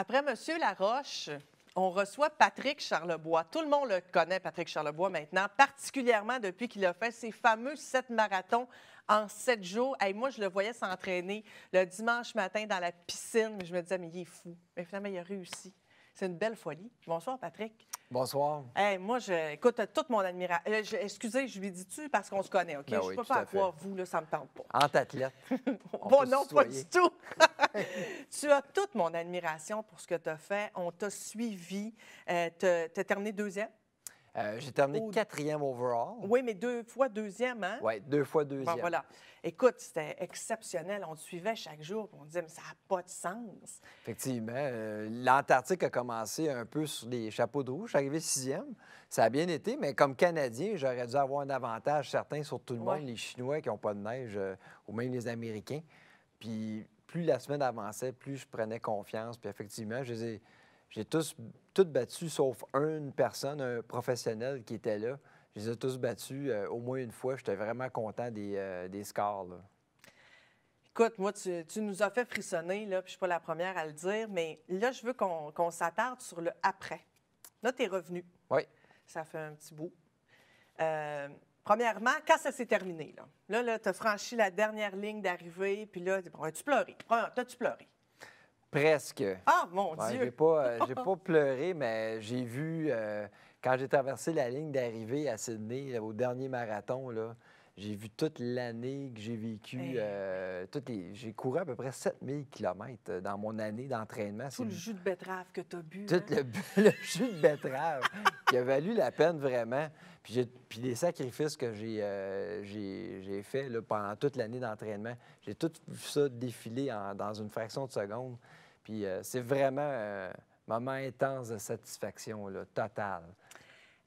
Après Monsieur Laroche, on reçoit Patrick Charlebois. Tout le monde le connaît, Patrick Charlebois, maintenant, particulièrement depuis qu'il a fait ses fameux sept marathons en sept jours. Et moi, je le voyais s'entraîner le dimanche matin dans la piscine, je me disais, mais il est fou. Mais finalement, il a réussi. C'est une belle folie. Bonsoir, Patrick. Bonsoir. Eh moi, je, écoute, toute mon admiration. Euh, excusez, je lui dis tu parce qu'on se connaît, OK? Ben je ne peux pas avoir vous, là, ça me tente pas. En athlète. bon, non, pas du tout. tu as toute mon admiration pour ce que tu as fait. On t'a suivi. Euh, tu as terminé deuxième euh, j'ai terminé quatrième overall. Oui, mais deux fois deuxième, hein? Oui, deux fois deuxième. Bon, voilà. Écoute, c'était exceptionnel. On te suivait chaque jour, on disait, mais ça n'a pas de sens. Effectivement. Euh, L'Antarctique a commencé un peu sur les chapeaux de rouge. Je arrivé sixième. Ça a bien été, mais comme Canadien, j'aurais dû avoir un avantage certain sur tout le monde, les Chinois qui n'ont pas de neige, euh, ou même les Américains. Puis plus la semaine avançait, plus je prenais confiance. Puis effectivement, je les ai j'ai tous, toutes battu, sauf une personne, un professionnel qui était là. Je les ai tous battus euh, au moins une fois. J'étais vraiment content des, euh, scores. Écoute, moi, tu, nous as fait frissonner, là, puis je ne suis pas la première à le dire, mais là, je veux qu'on s'attarde sur le après. Là, tu es revenu. Oui. Ça fait un petit bout. Euh, premièrement, quand ça s'est terminé, là, là, là tu as franchi la dernière ligne d'arrivée, puis là, as-tu pleuré? As-tu pleuré? Presque. Ah, mon Dieu! J'ai pas, euh, pas pleuré, mais j'ai vu, euh, quand j'ai traversé la ligne d'arrivée à Sydney, au dernier marathon, là, j'ai vu toute l'année que j'ai vécu. Euh, j'ai couru à peu près 7000 km dans mon année d'entraînement. Tout le jus de betterave que tu as bu. Tout hein? le, jus de betterave qui a valu la peine vraiment. Puis, les sacrifices que j'ai euh, fait faits pendant toute l'année d'entraînement, j'ai tout vu ça défiler dans une fraction de seconde. Puis euh, c'est vraiment un moment intense de satisfaction là, totale.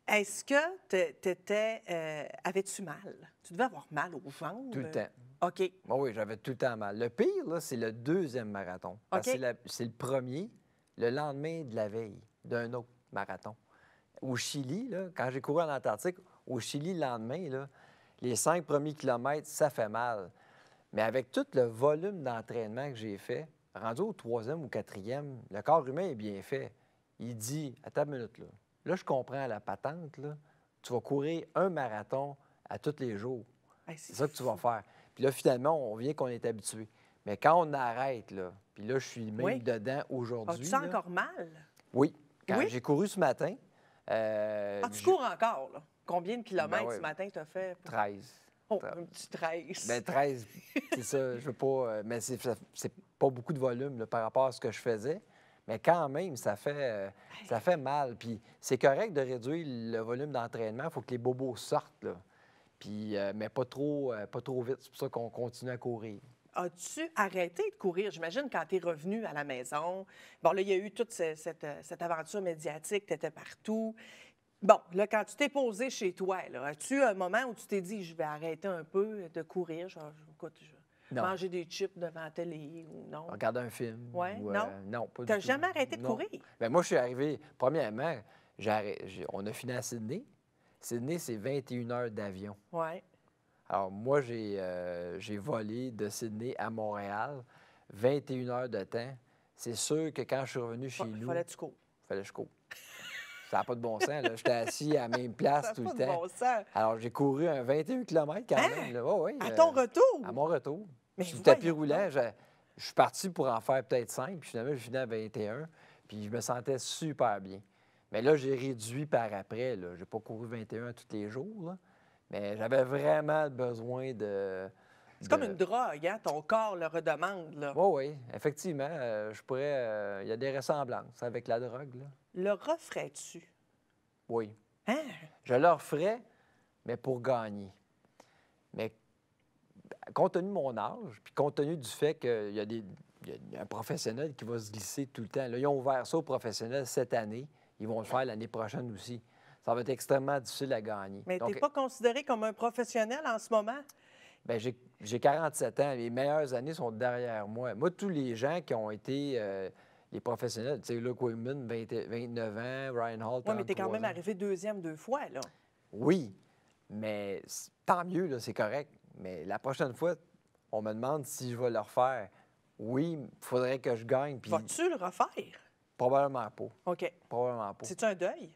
Est-ce que t'étais, euh, avais-tu mal? Tu devais avoir mal aux jambes. Tout le temps. OK. oui, j'avais tout le temps mal. Le pire, c'est le deuxième marathon. c'est, le premier, le lendemain de la veille d'un autre marathon. Au Chili, quand j'ai couru en Antarctique, au Chili, le lendemain, les cinq premiers kilomètres, ça fait mal. Mais avec tout le volume d'entraînement que j'ai fait, rendu au troisième ou quatrième, le corps humain est bien fait. Il dit, à ta minute, là, Là, je comprends la patente. Tu vas courir un marathon à tous les jours. c'est ça que tu vas faire. Puis là, finalement, on vient qu'on est habitué. Mais quand on arrête, là, puis là, je suis même dedans aujourd'hui. tu sens encore mal? Oui. j'ai couru ce matin. Euh, ah, tu cours encore, là? Combien de kilomètres ben ce matin tu as fait? 13. Oh, un petit 13. Bien, 13, c'est ça. Je veux pas. Euh, mais c'est pas beaucoup de volume par rapport à ce que je faisais. Mais quand même, ça fait, euh, ça fait mal. Puis c'est correct de réduire le volume d'entraînement. Il faut que les bobos sortent, Puis, euh, mais pas trop, euh, pas trop vite. C'est pour ça qu'on continue à courir. As-tu arrêté de courir? J'imagine quand tu es revenu à la maison. Bon, là, il y a eu toute cette, aventure médiatique, tu étais partout. Bon, là, quand tu t'es posé chez toi, as-tu un moment où tu t'es dit, je vais arrêter un peu de courir? Genre, manger des chips devant la télé ou non. Regarder un film. Ouais, euh, non. non, pas jamais arrêté de courir? Bien, moi, je suis arrivé, premièrement, on a fini à Sydney. Sydney, c'est 21 heures d'avion. Oui. Alors, moi, euh, j'ai, volé de Sydney à Montréal 21 heures de temps. C'est sûr que quand je suis revenu chez nous. Il fallait que tu cours. Il fallait que je cours. Ça n'a pas de bon sens. J'étais assis à la même place ça tout pas le de temps. Bon sens. Alors, j'ai couru un 21 km quand hein? même. oui, à euh, ton retour? À mon retour tapis roulant, je, suis parti pour en faire peut-être cinq, puis finalement, je finis à 21, puis je me sentais super bien. Mais là, j'ai réduit par après. Je n'ai pas couru 21 tous les jours, mais j'avais vraiment besoin de. C'est comme une drogue, hein? ton corps le redemande. Là. Oui, oui, effectivement. Euh, je pourrais. Euh, il y a des ressemblances avec la drogue. Le referais-tu? Oui. Hein? Je le referais, mais pour gagner. Mais compte tenu de mon âge, puis compte tenu du fait qu'il y a des il y a un professionnel qui va se glisser tout le temps. Là, ils ont ouvert ça aux professionnels cette année. Ils vont le faire l'année prochaine aussi. Ça va être extrêmement difficile à gagner. Mais tu n'es pas considéré comme un professionnel en ce moment? Bien, j'ai 47 ans. Les meilleures années sont derrière moi. Moi, tous les gens qui ont été euh, les professionnels, tu sais, Luke Women, 29 ans, Ryan Hall, Oui, mais tu es quand même arrivé deuxième deux fois, là. Oui, mais tant mieux, là. c'est correct. Mais la prochaine fois, on me demande si je vais le refaire. Oui, il faudrait que je gagne. Vas-tu le refaire? Probablement pas. OK. Probablement pas. cest un deuil?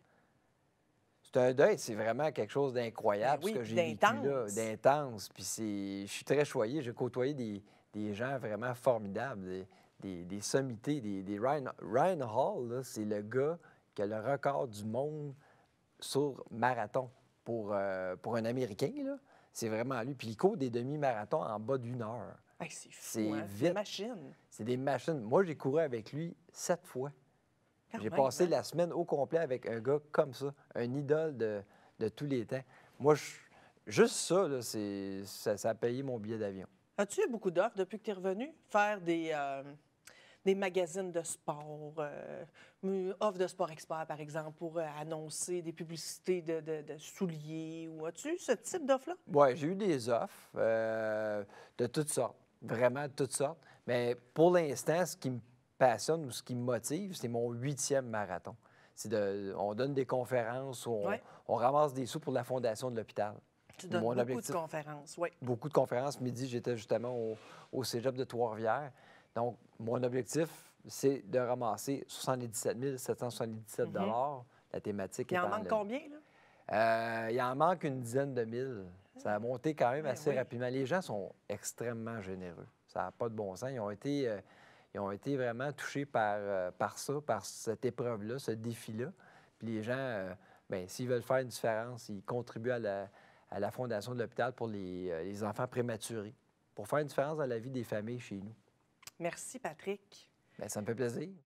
C'est un deuil, c'est vraiment quelque chose d'incroyable, ben que j'ai vécu là, d'intense. Puis je suis très choyé, j'ai côtoyé des... gens vraiment formidables, des, des... sommités, des, Ryan... Ryan Hall, c'est le gars qui a le record du monde sur marathon pour, euh, pour un Américain. Là. C'est vraiment lui. Puis il court des demi-marathons en bas d'une heure. Hein, c'est des machines. C'est des machines. Moi, j'ai couru avec lui sept fois. J'ai passé hein? la semaine au complet avec un gars comme ça, un idole de, tous les temps. Moi, je, juste ça, là, ça, a payé mon billet d'avion. As-tu eu beaucoup d'offres depuis que tu es revenu? Faire des, euh, des magazines de sport, euh, offre de sport expert, par exemple, pour euh, annoncer des publicités de, de, souliers. Ou as-tu ce type d'offres-là? Oui, j'ai eu des offres euh, de toutes sortes, vraiment de toutes sortes. Mais pour l'instant, ce qui me passionne ou ce qui me motive, c'est mon huitième marathon. De, on donne des conférences, on, on ramasse des sous pour la fondation de l'hôpital. Tu donnes beaucoup de conférences, oui. Beaucoup de conférences. Midi, j'étais justement au, au cégep de Trois-Rivières. Donc, mon objectif, c'est de ramasser 77 777 mhm. La thématique il en manque combien, là? Euh, il en manque une dizaine de mille. Ça a ah. monté quand même ben assez rapidement. Les gens sont extrêmement généreux. Ça n'a pas de bon sens. Ils ont été, euh, ils ont été vraiment touchés par, euh, par ça, par cette épreuve-là, ce défi-là. Puis les gens, bien, s'ils veulent faire une différence, ils contribuent à la, fondation de l'hôpital pour les, les enfants prématurés, pour faire une différence dans la vie des familles chez nous. Merci, Patrick. Ben ça me fait plaisir.